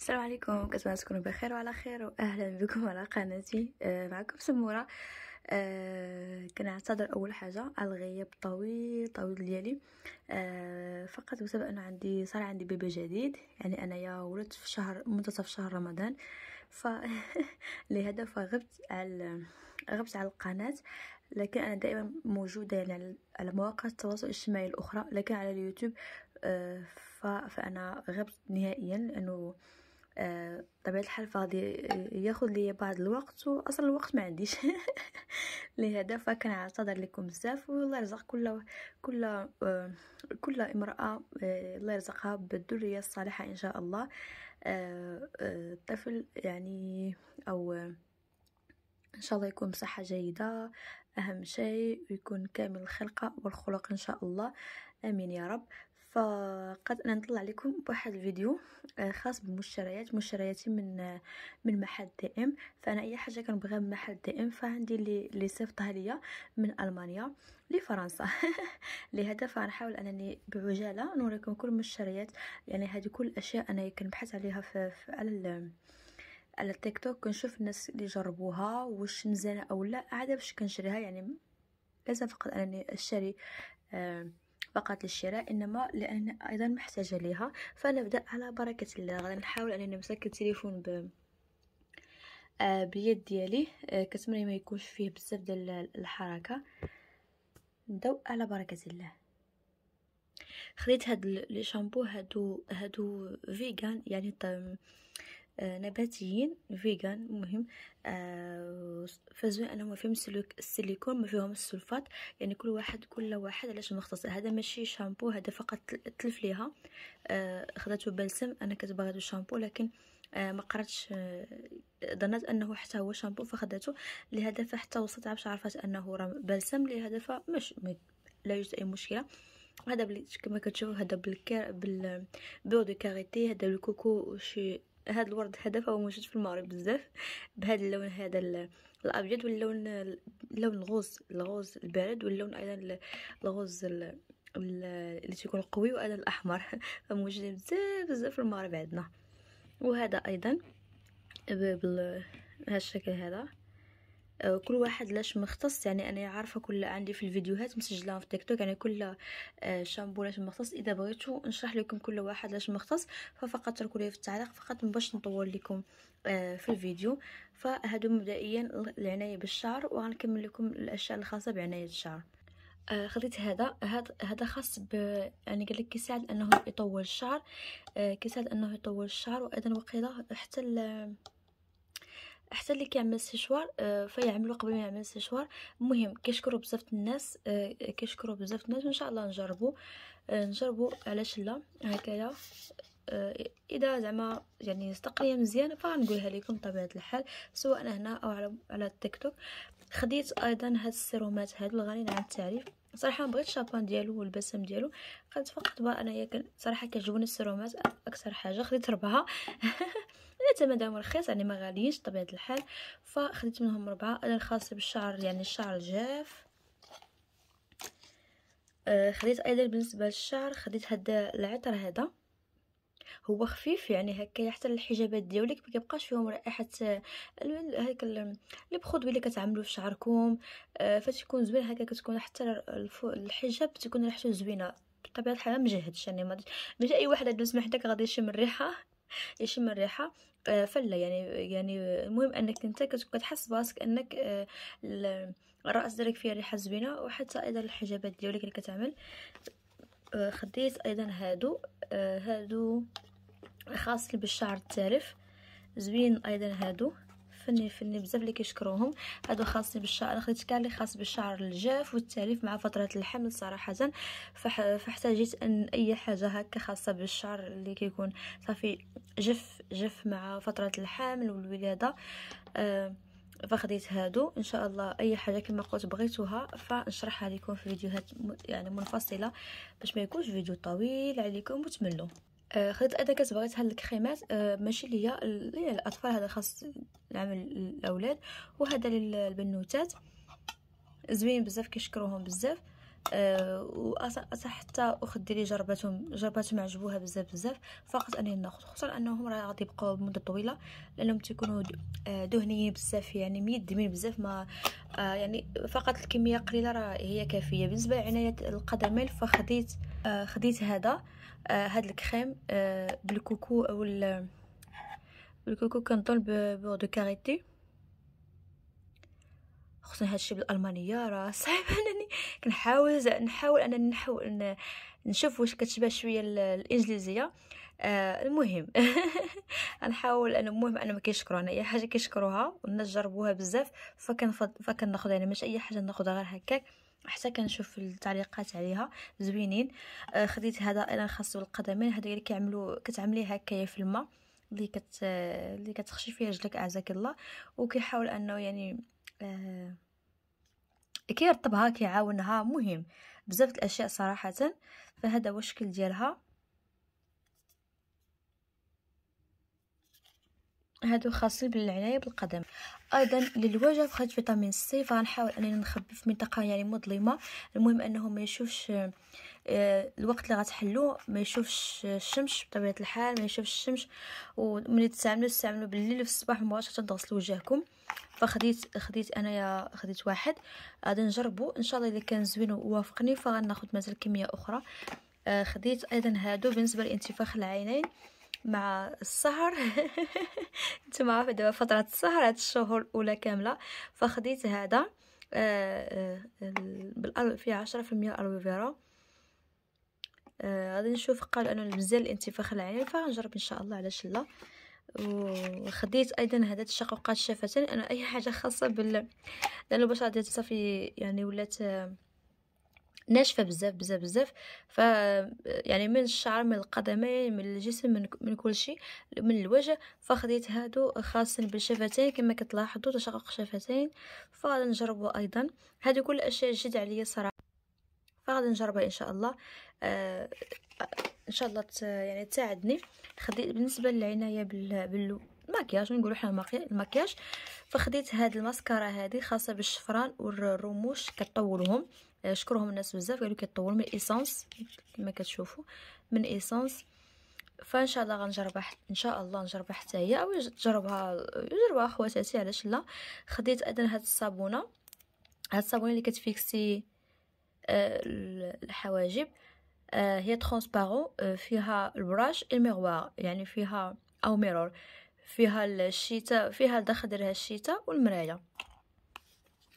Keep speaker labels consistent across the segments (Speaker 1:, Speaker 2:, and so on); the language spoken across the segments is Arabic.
Speaker 1: السلام عليكم كنتمنى تكونوا بخير وعلى خير واهلا بكم على قناتي آه معكم سموره آه كنعتذر اول حاجه على الغياب طويل طويل ديالي آه فقط بسبب انه عندي صار عندي بيبي جديد يعني انايا ولدت في شهر منتصف شهر رمضان ف لهدف فغبت على غبت على القناه لكن انا دائما موجوده يعني على مواقع التواصل الاجتماعي الاخرى لكن على اليوتيوب آه ف... فانا غبت نهائيا لانه بطبيعه آه، الحال فغادي آه، ياخذ لي بعض الوقت واصلا الوقت ما عنديش لهذا فكنعتذر لكم بزاف والله يرزق كل كل آه، كل امراه الله يرزقها بالذريه الصالحه ان شاء الله الطفل يعني او ان شاء الله يكون بصحه جيده اهم شيء يكون كامل الخلقه والخلق ان شاء الله امين يا رب فقد انا نطلع لكم بواحد الفيديو آه، خاص بالمشتريات مشترياتي من آه، من محل دي ام فانا اي حاجه كنبغيها من محل دي ام فعندي اللي اللي صيفطها ليا من المانيا لفرنسا لهذا فنحاول انني بعجاله نوريكم كل المشتريات يعني هذه كل الاشياء انا كنبحث عليها في, في على على التيك توك كنشوف الناس اللي جربوها واش مزيانه او لا عاد باش كنشريها يعني لازم فقط انني اشتري آه فقط للشراء انما لان ايضا محتاجه ليها فنبدا على بركه الله غادي نحاول انني نمسك التليفون ب آه، بيد باليد ديالي آه، كتمنى ما يكونش فيه بزاف ديال الحركه نبداو على بركه الله خديت هاد لي شامبو هادو هادو فيغان يعني آه، نباتيين فيغان المهم انا انهم فيهم السيليكون ما فيهم السلفات يعني كل واحد كل واحد علاش مختص هذا ماشي شامبو هذا فقط تلف ليها خذته آه، بلسم انا كتبغي هذا الشامبو لكن آه، ما قراتش ظنات انه حتى هو شامبو فخذته لهذا فحتى وصلت عرفت عرفت انه راه بلسم لهذا فمش لا يوجد اي مشكله هذا كما كتشوفوا هذا بالكار بال دو كاريتي هذا الكوكو شي هاد الورد هذا فهو موجود في المغرب بزاف بهذا اللون هذا الابيض واللون اللون الغوز الغوز البارد واللون ايضا الغوز اللي تيكون قوي وايضا الاحمر موجودين بزاف بزاف في المغرب عندنا وهذا ايضا بهذا الشكل هذا آه، كل واحد لاش مختص يعني انا عارفه كل عندي في الفيديوهات مسجله في تيك توك يعني كل آه، شامبو لاش مختص اذا بغيتو نشرح لكم كل واحد لاش مختص ففقط تركوا لي في التعليق فقط باش نطول لكم آه، في الفيديو فهادو مبدئيا العنايه بالشعر وغنكمل لكم الاشياء الخاصه بعنايه الشعر آه خديت هذا هذا خاص ب يعني قال لك كيساعد انه يطول الشعر كيساعد انه يطول الشعر وايضا وقيله حتى احسن لي كيعمل سيشوار آه، فيعملو قبل ما يعمل سيشوار المهم كيشكروا بزاف الناس آه، كيشكروا بزاف الناس ان شاء الله نجربو آه، نجربو علاش لا هكايا اذا زعما يعني استقليه مزيان فغنقولها لكم بطبيعه الحال سواء هنا او على على التيك توك خديت ايضا هاد السيرومات هادو الغنيين نعم عن التعريف صراحه ما بغيتش الشابان ديالو والبسم ديالو خدت فقط بقى انايا صراحه كيعجبوني السيرومات اكثر حاجه خديت ربعه الا تماداهم رخيص يعني ما غاليش بطبيعه الحال فخديت منهم ربعه انا الخاصه بالشعر يعني الشعر الجاف آه، خديت ايضا بالنسبه للشعر خديت هذا العطر هذا هو خفيف يعني هكا حتى الحجابات ديالك ما كيبقاش فيهم رائحه هاك آه، لي برودوي اللي كتعملوا في شعركم آه فتكون زوين هكا كتكون حتى الحجاب تكون ريحته زوينه بطبيعه الحال مجهدش يعني ما ماشي اي واحد عندو سمح داك غادي يشم الريحه يشم الريحه آه، فله يعني يعني المهم انك انت كتحس براسك انك آه، الراس ديالك فيه ريحه زوينه وحتى ايضا الحجابات ديالك اللي كتعمل آه، خديت ايضا هادو هادو خاص بالشعر التالف زوين ايضا هادو فني فني بزاف اللي كيشكروهم هادو خاصين بالشعر خديت كاع اللي خاص بالشعر الجاف والتاليف مع فتره الحمل صراحه فح... فاحتاجيت ان اي حاجه هكا خاصه بالشعر اللي كيكون صافي جف جف مع فترة الحمل والولادة آه، فخديت هادو ان شاء الله اي حاجه كما قلت بغيتوها فنشرحها لكم في فيديوهات يعني منفصله باش ما يكونش فيديو طويل عليكم وتملو آه خديت الادكات بغيت هاد الكريمات آه، ماشي ليا الاطفال هذا خاص العمل الاولاد وهذا للبنوتات زوين بزاف كيشكروهم بزاف أه وأصح حتى اخت ديالي جربتهم جربتهم عجبوها بزاف بزاف فقط انني ناخذ خصوصا انهم راه غادي يبقاو مده طويله لانهم تيكونوا آه، دهنيين بزاف يعني ميدمين بزاف ما آه يعني فقط الكميه قليله راه هي كافيه بالنسبه لعنايه القدمين فخديت آه، خديت هذا آه هاد الكريم آه، بالكوكو او بالكوكو كنظن بور دو كاريتي خصوصا هادشي بالالمانيه راه صعيب انني كنحاول نحاول انني نحاول نشوف واش كتشبه شويه الانجليزيه آه المهم نحاول انا المهم انا ما كيشكرونا اي حاجه كيشكروها والناس جربوها بزاف فكنفض فكناخذ يعني ماشي اي حاجه ناخذها غير هكاك حتى كنشوف التعليقات عليها زوينين آه خديت هذا انا خاص بالقدمين هذا اللي كيعملوا كتعمليه هكايا في الماء اللي كت اللي كتخشي فيه رجلك اعزك الله وكيحاول انه يعني آه كيرطبها كيعاونها مهم بزاف الاشياء صراحه فهذا هو الشكل ديالها هادو خاصين بالعنايه بالقدم ايضا للوجه خرج فيتامين سي فغنحاول انني نخبي في منطقه يعني مظلمه المهم انه ما يشوفش آه، الوقت اللي غتحلوه ما يشوفش الشمس بطبيعه الحال ما يشوفش الشمس وملي تستعملوا استعملوا بالليل في الصباح مباشره تغسلوا وجهكم فخديت خديت انايا خديت واحد غادي نجربو ان شاء الله اذا كان زوين ووافقني فغناخذ مازال كميه اخرى آه، خديت ايضا هادو بالنسبه لانتفاخ العينين مع السهر نتوما عارف دابا فتره السهر هاد الشهور الاولى كامله فخديت هذا آه، آه، بال فيه عشرة في المية الوفيرا آه، غادي نشوف قال أنا بزاف الانتفاخ العين فغنجرب ان شاء الله علاش لا وخديت ايضا هذا الشقوقات شافتين انا اي حاجه خاصه بال لانه باش ديالي تصافي يعني ولات ناشفه بزاف بزاف بزاف ف يعني من الشعر من القدمين من الجسم من, من كل شيء من الوجه فخديت هادو خاصه بالشفتين كما كتلاحظوا تشقق شفتين فغادي نجربو ايضا هادو كل الاشياء جد عليا صراحه فغادي نجربها ان شاء الله آه ان شاء الله يعني تساعدني خديت بالنسبه للعنايه بال, بال... المكياج نقولوا حنا المكياج فخديت هاد الماسكارا هادي خاصه بالشفران والرموش كطولهم شكرهم الناس بزاف قالوا كيطول من ايسونس كما كتشوفوا من ايسونس فان شاء الله غنجرب ان شاء الله نجربها حتى هي او تجربها يجربها خواتاتي علاش لا خديت اذن هاد الصابونه هاد الصابونه اللي كتفيكسي آه، الحواجب آه، هي ترونسبارو آه، فيها البراش الميغوار يعني فيها او ميرور فيها الشيتا فيها داخل ديالها الشيتا والمرايه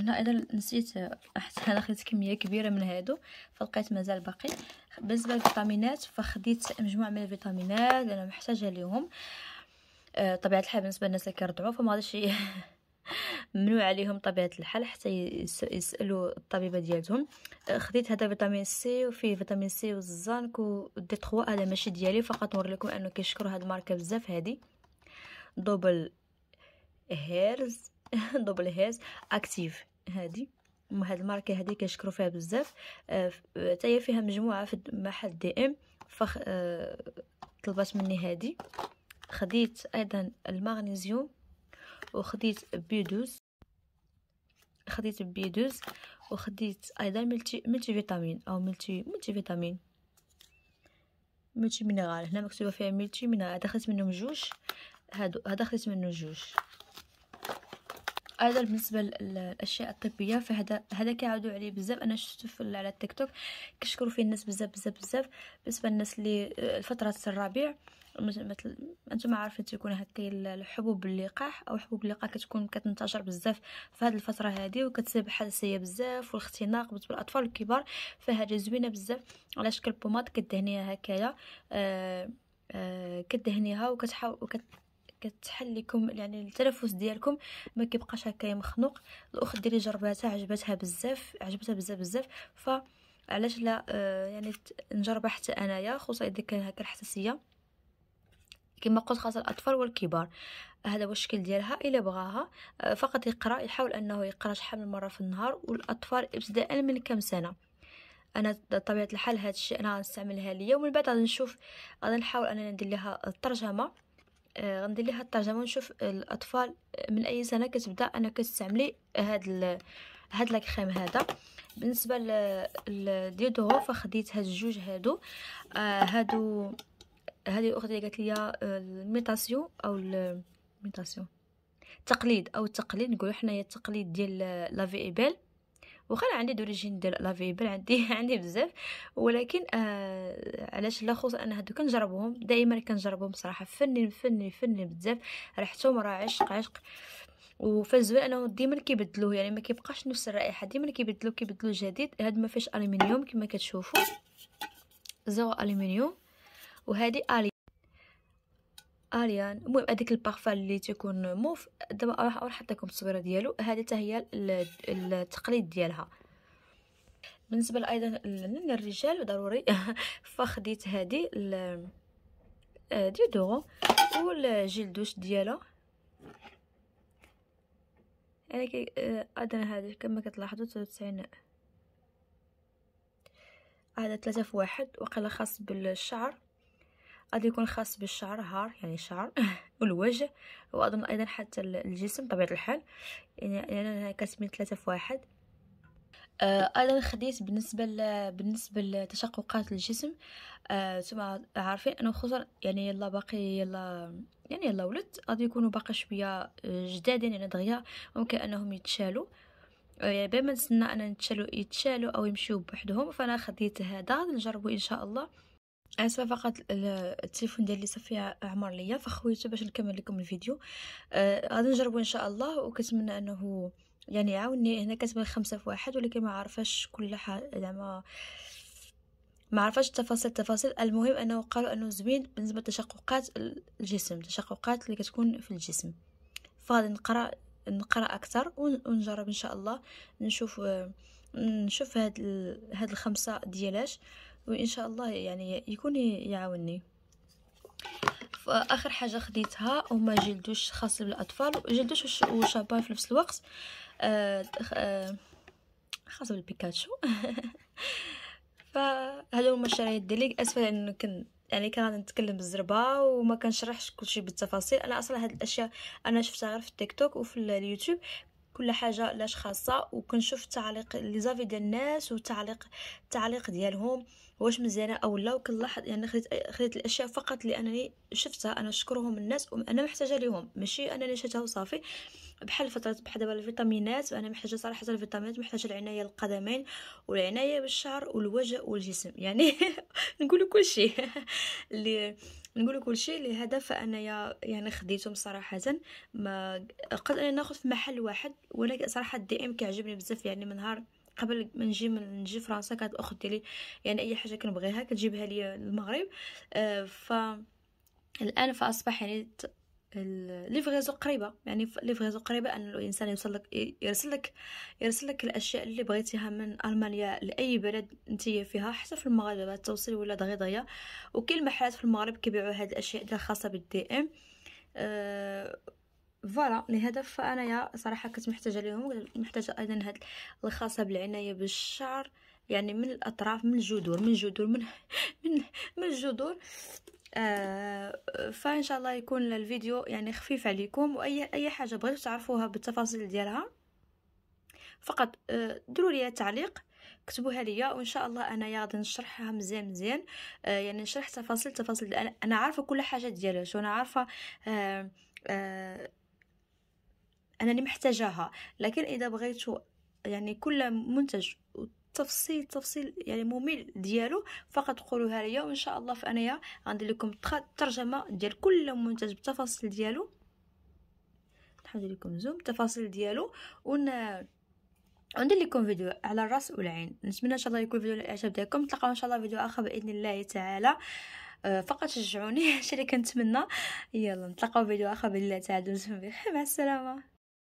Speaker 1: هنا اذا نسيت حتى انا خديت كميه كبيره من هادو فلقيت مازال باقي بالنسبه للفيتامينات فخديت مجموعه من الفيتامينات انا محتاجه ليهم آه طبيعه الحال بالنسبه للناس اللي كيرضعوا فما غاديش ممنوع عليهم طبيعه الحال حتى يسالوا الطبيبه ديالهم آه، خديت هذا فيتامين سي وفيه فيتامين سي والزنك ودي 3 هذا ماشي ديالي فقط نور لكم انه كيشكروا هاد الماركه بزاف هادي دوبل هيرز دوبل هيرز اكتيف هادي هاد الماركه هادي كنشكروا فيها بزاف آه، آه، حتى آه فيها مجموعه في محل دي ام فخ آه، طلبات مني هادي خديت ايضا المغنيسيوم وخديت بيدوز خديت بيدوز وخديت ايضا ملتي ملتي فيتامين او ملتي ملتي فيتامين ملتي مينيرال هنا مكتوبه فيها ملتي مينيرال دخلت خديت منهم جوج هادو هذا خديت منه جوج ايضا بالنسبه للاشياء الطبيه فهذا هذا كيعاودوا عليه بزاف انا شفته على التيك توك كيشكروا فيه الناس بزاف بزاف بزاف بالنسبه للناس اللي آه، فتره الربيع مثل انتم عارفين تيكون هكا الحبوب اللقاح او حبوب اللقاح كتكون كتنتشر بزاف في هذه الفتره هذه وكتسبب حساسيه بزاف والاختناق بالنسبه للاطفال الكبار فهذه زوينه بزاف على شكل بوماد كدهنيها هكايا آه آه كدهنيها وكتحاول وكت كتحل لكم يعني التنفس ديالكم ما كيبقاش هكا مخنوق الاخت ديالي جرباتها عجبتها بزاف عجبتها بزاف بزاف ف علاش لا آه، يعني نجربها حتى انايا خصوصا اذا كان هكا الحساسيه كما قلت خاصه الاطفال والكبار هذا هو الشكل ديالها الا بغاها آه، فقط يقرا يحاول انه يقرا شحال من مره في النهار والاطفال ابتداء من كم سنه انا بطبيعه الحال هذا الشيء انا غنستعملها ليا ومن بعد غادي نشوف غادي نحاول انني ندير لها الترجمه آه، غندير ليها الترجمه ونشوف الاطفال آه، من اي سنه كتبدا انا كتستعملي هاد ال... هاد لاكريم هذا بالنسبه للديودورو فخديت هاد الجوج هادو آه هادو هذه الاختي قالت لي آه، الميتاسيون او الميتاسيون تقليد او التقليد نقولوا حنايا التقليد ديال لافي ايبل واخا عندي دوريجين ديال لافيبل عندي عندي بزاف ولكن آه علاش لا خصوصا ان هادو كنجربوهم دائما كنجربهم صراحه فني فني فني بزاف ريحتهم راه عشق عشق وفالزوين انهم ديما كيبدلوه يعني ما كيبقاش نفس الرائحه ديما كيبدلو كيبدلو جديد هاد ما فيهش الومنيوم كما كتشوفوا زو الومنيوم وهذه الي اريان المهم هذيك البارفان اللي تيكون موف دابا راح نحط لكم التصويره ديالو هذه حتى هي التقليد ديالها بالنسبه ايضا للرجال ضروري فخديت هذه آه، ديودورو والجيل دوش ديالها انا يعني كي ايضا آه، هذه كما كتلاحظوا 93 هذا 3 في 1 وقال خاص بالشعر غادي يكون خاص بالشعر هار يعني شعر والوجه واظن ايضا حتى الجسم بطبيعه الحال يعني انا كتبين ثلاثه في واحد آه، ايضا خديت بالنسبه ل... بالنسبه لتشققات الجسم نتوما آه عارفين انه خصوصا يعني يلا باقي يلا يعني يلا ولد غادي يكونوا باقي شويه آه، جدادين يعني دغيا ممكن انهم يتشالوا آه، يعني بما نتسنى ان يتشالوا يتشالوا او يمشيو بوحدهم فانا خديت هذا نجربو ان شاء الله اسفه فقط التليفون ديالي صافي عمر ليا فخويته باش نكمل لكم الفيديو آه، غادي آه نجربو ان شاء الله وكنتمنى انه يعني عاوني هنا كتبان خمسة في واحد ولكن ما عرفاش كل حاجه زعما ما عرفاش التفاصيل التفاصيل المهم انه قالوا انه زوين بالنسبه لتشققات الجسم تشققات اللي كتكون في الجسم فغادي نقرا نقرا اكثر ونجرب ان شاء الله نشوف آه، نشوف هاد هاد الخمسه ديالاش وان شاء الله يعني يكون يعاوني فاخر حاجه خديتها هما جلدوش خاص بالاطفال جلدوش وشابان في نفس الوقت آه آه خاص بالبيكاتشو فهادو هما الشرايط ديالي اسفل لان كن يعني كان نتكلم بالزربه وما كنشرحش كلشي بالتفاصيل انا اصلا هاد الاشياء انا شفتها غير في التيك توك وفي اليوتيوب كل حاجه لاش خاصه وكنشوف التعليق لي زافي ديال الناس والتعليق التعليق ديالهم واش مزيانه او لا وكنلاحظ يعني خديت خديت الاشياء فقط لانني شفتها انا نشكرهم الناس وانا محتاجه ليهم ماشي انني شفتها وصافي بحال فتره بحال دابا الفيتامينات انا محتاجه صراحه الفيتامينات محتاجه العنايه للقدمين والعنايه بالشعر والوجه والجسم يعني نقول كل شيء اللي نقول كلشي اللي هدف انا يعني خديتهم صراحه ما قد انا ناخذ في محل واحد ولكن صراحه الدي ام كيعجبني بزاف يعني من نهار قبل ما نجي من نجي فرنسا كانت الاخت ديالي يعني اي حاجه كنبغيها كتجيبها لي المغرب آه، ف الان فاصبح يعني ليفغيزو قريبه يعني ليفغيزو قريبه ان الانسان يوصل لك يرسل لك يرسل لك الاشياء اللي بغيتيها من المانيا لاي بلد انت فيها حتى في المغرب التوصيل ولا دغيا وكاين محلات في المغرب كيبيعوا هاد الاشياء اللي خاصه بالدي ام أه فوالا لهذا فانايا صراحه كنت محتاجه ليهم محتاجه ايضا هاد الخاصه بالعنايه بالشعر يعني من الاطراف من الجذور من الجذور من من من الجذور آه فان شاء الله يكون الفيديو يعني خفيف عليكم واي اي حاجه بغيتوا تعرفوها بالتفاصيل ديالها فقط آه ديروا لي تعليق كتبوها ليا وان شاء الله انا غادي نشرحها مزيان مزيان آه يعني نشرح تفاصيل تفاصيل انا عارفه كل حاجه ديالها وانا عارفه آه آه انا اللي محتاجاها لكن اذا بغيتوا يعني كل منتج تفصيل تفصيل يعني ممل ديالو فقط قولوها ليا وان شاء الله فانايا غندير لكم الترجمه ديال كل منتج بالتفاصيل ديالو ندير لكم زوم التفاصيل ديالو ون وندير لكم فيديو على الراس والعين نتمنى ان شاء الله يكون فيديو الاعجاب ديالكم نتلاقاو ان شاء الله فيديو اخر باذن الله تعالى آه، فقط شجعوني هادشي اللي كنتمنى يلا نتلاقاو فيديو اخر باذن الله تعالى مع السلامه